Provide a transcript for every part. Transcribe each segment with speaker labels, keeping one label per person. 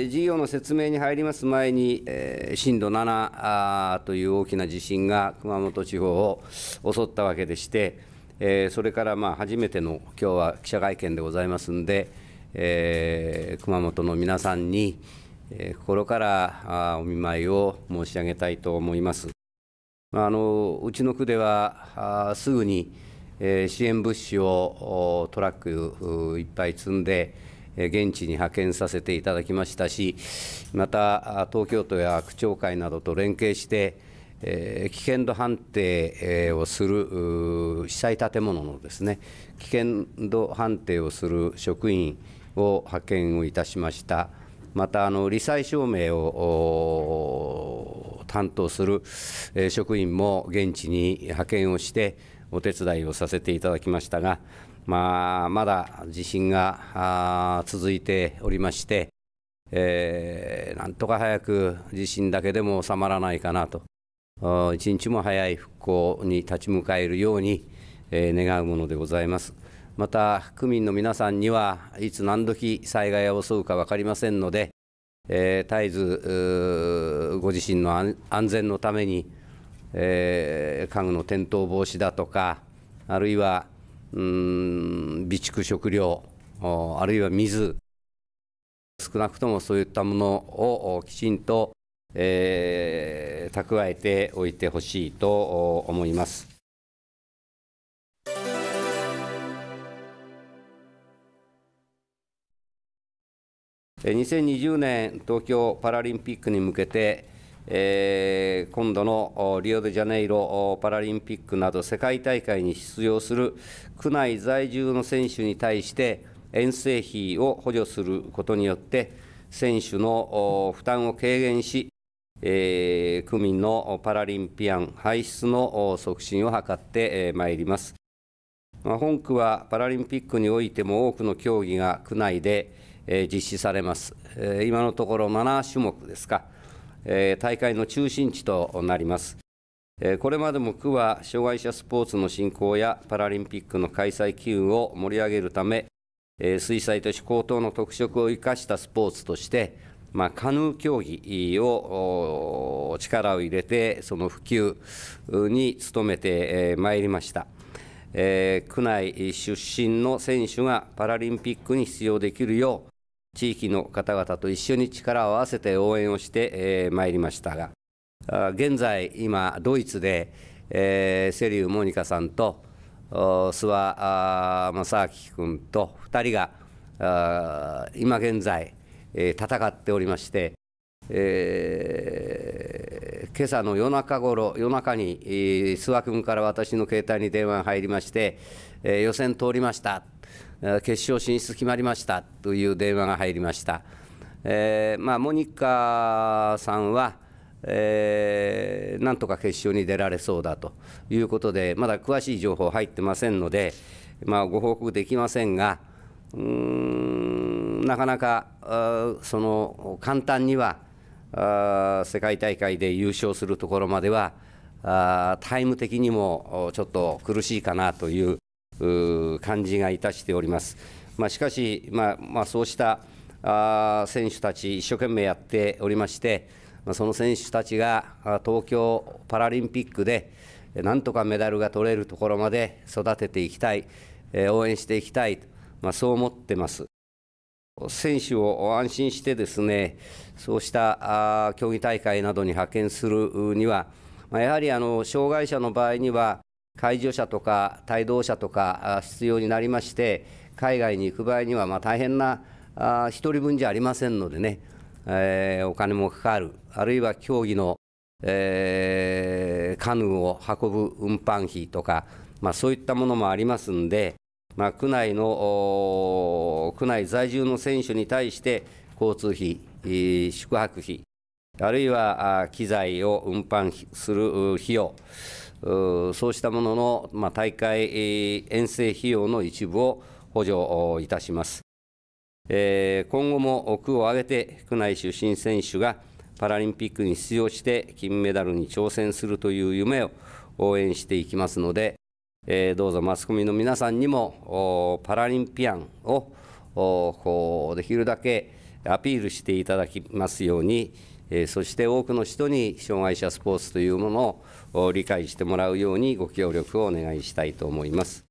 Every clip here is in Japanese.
Speaker 1: え事業の説明に入ります前に、え震度7という大きな地震が熊本地方を襲ったわけでして、えそれからまあ初めての今日は記者会見でございますんで、え熊本の皆さんに、え心からお見舞いを申し上げたいと思います。あのうちの区ではすぐに、え支援物資をトラックいっぱい積んで、現地に派遣させていただきましたし、また東京都や区長会などと連携して、危険度判定をする被災建物のですね危険度判定をする職員を派遣をいたしました。またあの罹災証明を担当する職員も現地に派遣をしてお手伝いをさせていただきましたが、まあ、まだ地震が続いておりまして、えー、なんとか早く地震だけでも収まらないかなと、一日も早い復興に立ち向かえるように、えー、願うものでございます。また、区民の皆さんには、いつ何時災害を襲うか分かりませんので、えー、絶えずご自身の安全のために、えー、家具の転倒防止だとか、あるいはうん備蓄食料あるいは水少なくともそういったものをきちんと、えー、蓄えておいてほしいと思います。2020年東京パラリンピックに向けてえー、今度のリオデジャネイロパラリンピックなど世界大会に出場する区内在住の選手に対して遠征費を補助することによって選手の負担を軽減し、えー、区民のパラリンピアン排出の促進を図ってまいります。まあ、本区はパラリンピックにおいても多くの競技が区内で実施されます。今のところ7種目ですか。大会の中心地となります。これまでも区は障害者スポーツの振興やパラリンピックの開催機運を盛り上げるため、水彩都市高等の特色を生かしたスポーツとして、まあ、カヌー競技を力を入れて、その普及に努めてまいりました。えー、区内出身の選手がパラリンピックに出場できるよう地域の方々と一緒に力を合わせて応援をしてまいりましたが現在今ドイツでセリウ・モニカさんと諏訪正明君と2人が今現在戦っておりまして、今朝の夜中頃夜中に諏訪君から私の携帯に電話が入りまして、えー、予選通りました決勝進出決まりましたという電話が入りました、えー、まあ、モニカさんは、えー、なんとか決勝に出られそうだということでまだ詳しい情報入ってませんので、まあ、ご報告できませんがうーんなかなかその簡単には世界大会で優勝するところまではタイム的にもちょっと苦しいかなという感じがいたしております。まあ、しかし、まあまあ、そうした選手たち一生懸命やっておりまして、その選手たちが東京パラリンピックでなんとかメダルが取れるところまで育てていきたい、応援していきたい、まあ、そう思ってます。選手を安心してですねそうした競技大会などに派遣するには、まやはりあの障害者の場合には介助者とか帯同者とか必要になりまして海外に行く場合にはま大変な1人分じゃありませんのでね、えお金もかかるあるいは競技の、えカヌーを運ぶ運搬費とか、まそういったものもありますんでまあ、区内の区内在住の選手に対して交通費、宿泊費、あるいは機材を運搬する費用、そうしたものの、まあ、大会遠征費用の一部を補助いたします。今後も区を挙げて、区内出身選手がパラリンピックに出場して金メダルに挑戦するという夢を応援していきますので、えー、どうぞマスコミの皆さんにもパラリンピアンをこうできるだけアピールしていただきますように、えー、そして多くの人に障害者スポーツというものを理解してもらうようにご協力をお願いしたいと思います。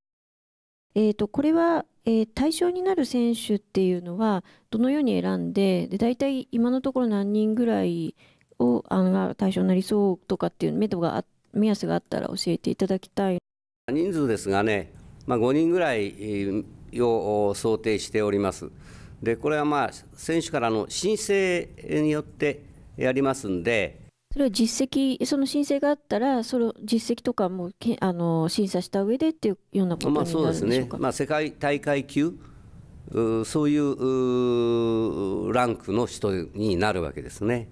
Speaker 1: えーと、これは、えー、対象になる選手っていうのはどのように選んでで大体今のところ何人ぐらいをあが対象になりそうとかっていう目処が目安があったら教えていただきたい。人数ですがね、まあ、5人ぐらいを想定しております。でこれはまあ選手からの申請によってやりますんで。それは実績、その申請があったら、その実績とかもけあの審査した上でっていうようなことになるんでしょうか、まあ、そうですね、まあ、世界大会級、そういうランクの人になるわけですね。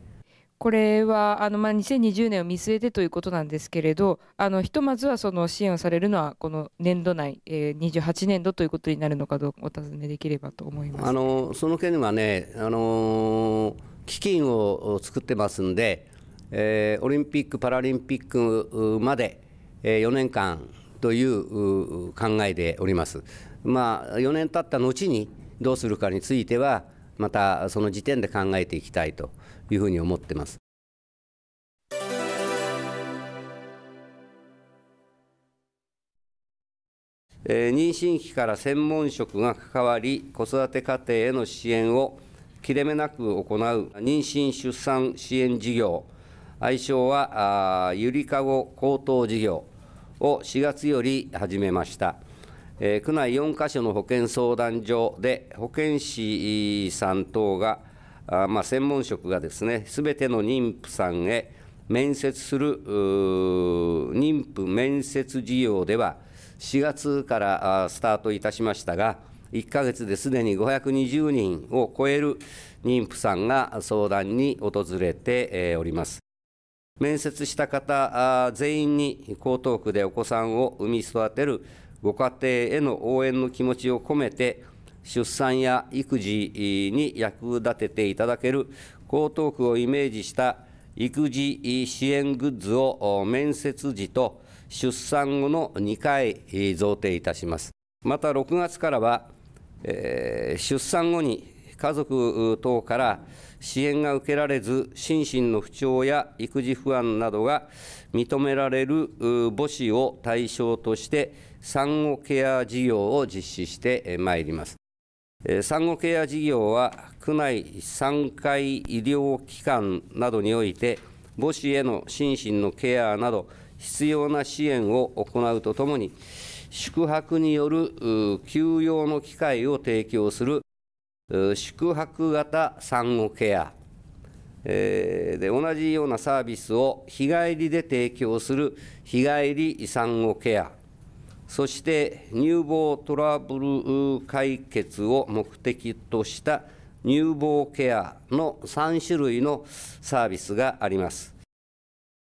Speaker 1: これはあの、まあ、2020年を見据えてということなんですけれどあのひとまずはその支援をされるのはこの年度内、えー、28年度ということになるのかどうかお尋ねできればと思いますあのその件はね、あのー、基金を作ってますんで、えー、オリンピック・パラリンピックまで、えー、4年間という考えでおります。まあ、4年経った後にどうするかについてはまたその時点で考えていきたいと。いうふうに思ってます。えー、妊娠期から専門職が関わり子育て家庭への支援を切れ目なく行う妊娠・出産支援事業愛称はあゆりかご高等事業を4月より始めました、えー、区内4カ所の保健相談所で保健師さん等があまあ、専門職がですねすべての妊婦さんへ面接する妊婦面接事業では4月からスタートいたしましたが1ヶ月ですでに520人を超える妊婦さんが相談に訪れております面接した方全員に江東区でお子さんを産み育てるご家庭への応援の気持ちを込めて出産や育児に役立てていただける江東区をイメージした育児支援グッズを面接時と出産後の2回贈呈いたしますまた6月からは、えー、出産後に家族等から支援が受けられず心身の不調や育児不安などが認められる母子を対象として産後ケア事業を実施してまいります産後ケア事業は区内3回医療機関などにおいて母子への心身のケアなど必要な支援を行うとともに宿泊による休養の機会を提供する宿泊型産後ケアで同じようなサービスを日帰りで提供する日帰り産後ケアそして乳房トラブル解決を目的とした乳房ケアの3種類のサービスがあります。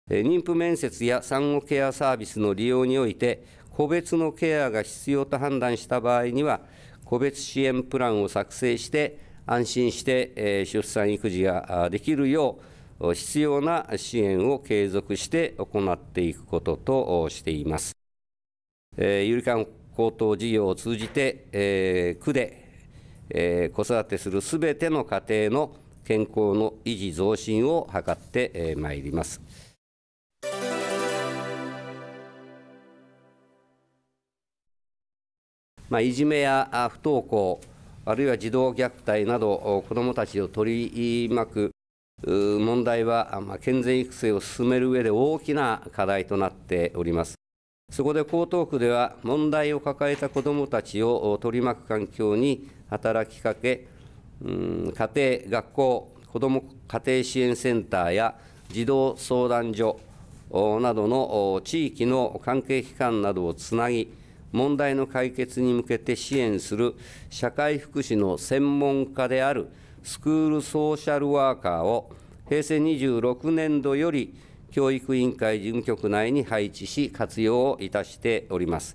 Speaker 1: 妊婦面接や産後ケアサービスの利用において、個別のケアが必要と判断した場合には、個別支援プランを作成して、安心して出産育児ができるよう、必要な支援を継続して行っていくこととしています。えゆりかん高等事業を通じて、えー、区で、えー、子育てするすべての家庭の健康の維持増進を図ってまい、えー、参ります。まあ、いじめや不登校、あるいは児童虐待など、子どもたちを取り巻く問題は、まあ、健全育成を進める上で大きな課題となっております。そこで江東区では問題を抱えた子どもたちを取り巻く環境に働きかけ、家庭、学校、子ども家庭支援センターや児童相談所などの地域の関係機関などをつなぎ、問題の解決に向けて支援する社会福祉の専門家であるスクールソーシャルワーカーを平成26年度より教育委員会事務局内に配置し、活用をいたしております。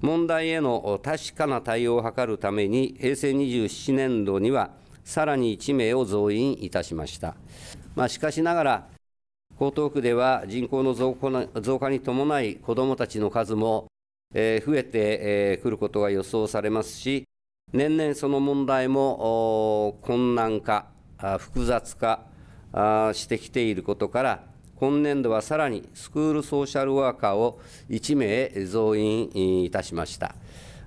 Speaker 1: 問題への確かな対応を図るために、平成27年度には、さらに1名を増員いたしました。まあ、しかしながら、江東区では人口の増加に伴い、子どもたちの数もえ増えて、くることが予想されますし、年々その問題も困難化、複雑化してきていることから、今年度はさらにスクールソーシャルワーカーを1名増員いたしました。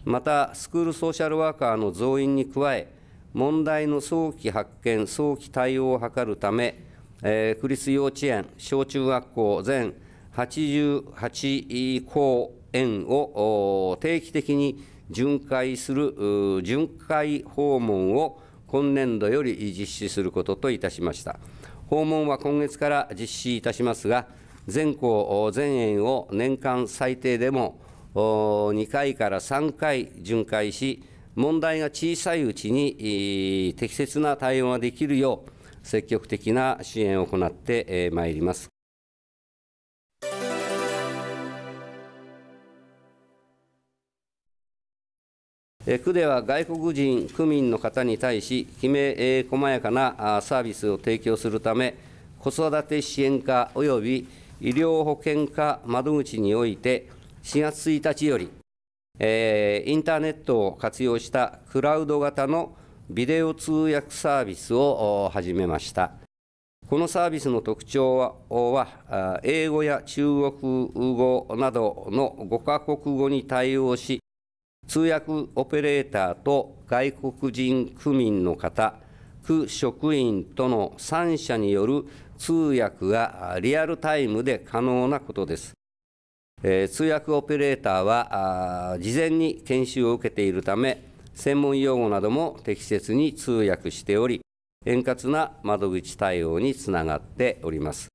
Speaker 1: また、スクールソーシャルワーカーの増員に加え、問題の早期発見、早期対応を図るため、えー、区立幼稚園、小中学校全88校園を定期的に巡回する巡回訪問を今年度より実施することといたしました。訪問は今月から実施いたしますが、全校全園を年間最低でも2回から3回巡回し、問題が小さいうちに適切な対応ができるよう、積極的な支援を行ってまいります。区では外国人、区民の方に対し、きめ細やかなサービスを提供するため、子育て支援課および医療保険課窓口において、4月1日より、インターネットを活用したクラウド型のビデオ通訳サービスを始めました。このサービスの特徴は、英語や中国語などの5カ国語に対応し、通訳オペレーターと外国人区民の方、区職員との3者による通訳がリアルタイムで可能なことです。えー、通訳オペレーターは事前に研修を受けているため、専門用語なども適切に通訳しており、円滑な窓口対応につながっております。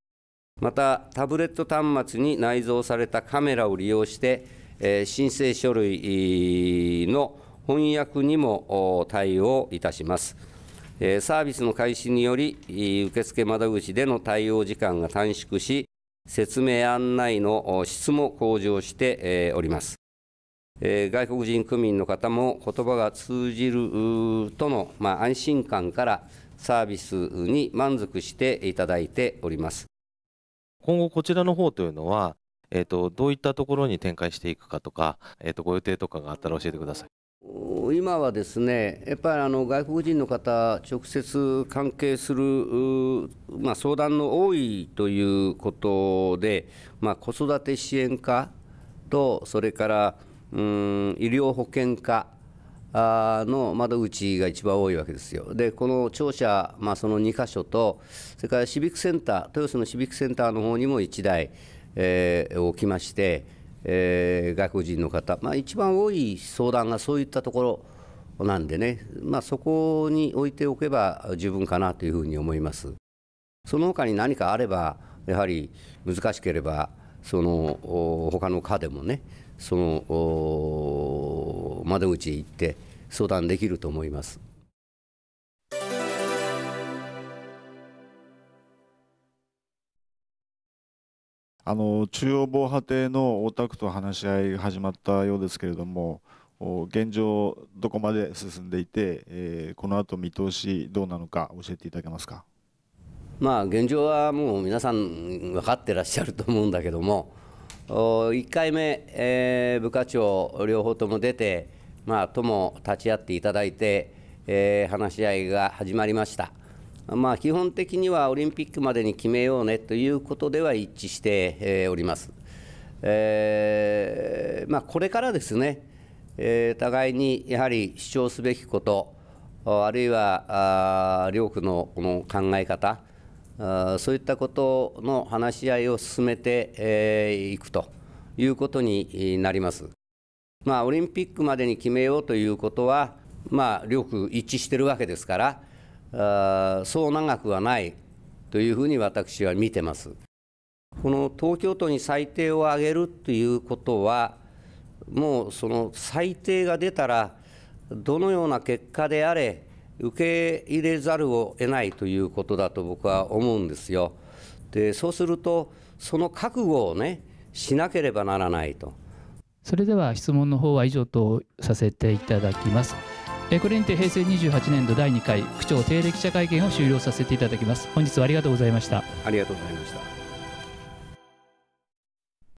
Speaker 1: また、タブレット端末に内蔵されたカメラを利用して、申請書類の翻訳にも対応いたします。サービスの開始により、受付窓口での対応時間が短縮し、説明案内の質も向上しております。外国人区民の方も言葉が通じるとの、ま安心感からサービスに満足していただいております。今後こちらの方というのはえーと、どういったところに展開していくかとか、えーと、ご予定とかがあったら教えてください。今はですね、やっぱりあの外国人の方、直接関係する、まあ、相談の多いということで、まあ、子育て支援課と、それからうん医療保険課の窓口が一番多いわけですよ。で、この庁舎、まあ、その2か所と、それからシビックセンター、豊洲のシビックセンターの方にも1台。えー、起きまして、えー、外国人の方、まあ、一番多い相談がそういったところなんでね、まあ、そこに置いておけば十分かなというふうに思います。その他に何かあれば、やはり難しければ、その他の課でもね、その窓口へ行って相談できると思います。あの中央防波堤の大田区と話し合いが始まったようですけれども、現状、どこまで進んでいて、えー、この後見通し、どうなのか、教えていただけますか。まあ、現状はもう皆さん分かってらっしゃると思うんだけども、1回目、えー、部課長、両方とも出て、まあ、とも立ち会っていただいて、えー、話し合いが始まりました。まあ、基本的にはオリンピックまでに決めようねということでは一致しております。えー、まあ、これからですね、えー、互いにやはり主張すべきこと、あるいは両国のこの考え方あ、そういったことの話し合いを進めてい、えー、くということになります。まあ、オリンピックまでに決めようということは、まあ、両国一致してるわけですから、あそう長くはないというふうに私は見てます。この東京都に最低を上げるということは、もうその最低が出たら、どのような結果であれ、受け入れざるを得ないということだと僕は思うんですよ。でそうすると、その覚悟をね、しなければならないと。それでは質問の方は以上とさせていただきます。えこれにて平成28年度第2回区長定例記者会見を終了させていただきます本日はありがとうございましたありがとうございました